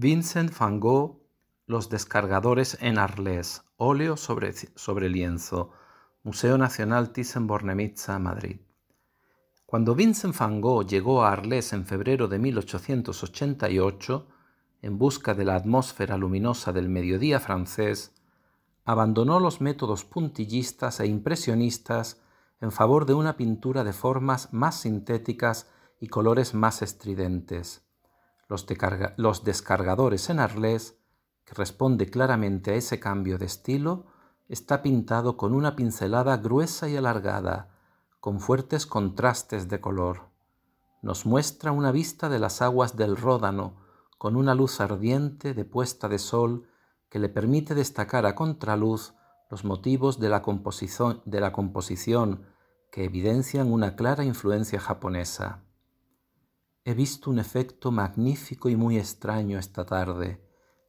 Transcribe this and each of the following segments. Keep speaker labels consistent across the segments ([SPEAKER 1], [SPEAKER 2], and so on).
[SPEAKER 1] Vincent van Gogh, Los descargadores en Arles, óleo sobre, lienzo, Museo Nacional Thyssen-Bornemisza, Madrid. Cuando Vincent van Gogh llegó a Arles en febrero de 1888, en busca de la atmósfera luminosa del mediodía francés, abandonó los métodos puntillistas e impresionistas en favor de una pintura de formas más sintéticas y colores más estridentes los, descargadores en Arles, que responde claramente a ese cambio de estilo, está pintado con una pincelada gruesa y alargada, con fuertes contrastes de color. Nos muestra una vista de las aguas del Ródano, con una luz ardiente de puesta de sol que le permite destacar a contraluz los motivos de la composición que evidencian una clara influencia japonesa. He visto un efecto magnífico y muy extraño esta tarde,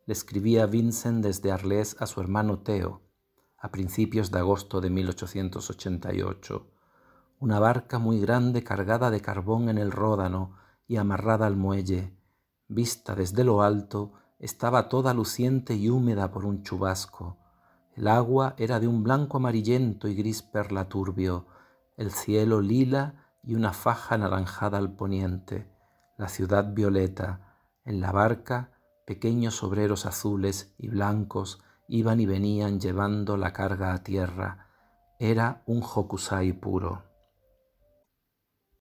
[SPEAKER 1] le escribía Vincent desde Arles a su hermano Teo, a principios de agosto de 1888. Una barca muy grande cargada de carbón en el Ródano y amarrada al muelle, vista desde lo alto, estaba toda luciente y húmeda por un chubasco. El agua era de un blanco amarillento y gris perla turbio, el cielo lila y una faja anaranjada al poniente la ciudad violeta, en la barca pequeños obreros azules y blancos iban y venían llevando la carga a tierra. Era un hokusai puro.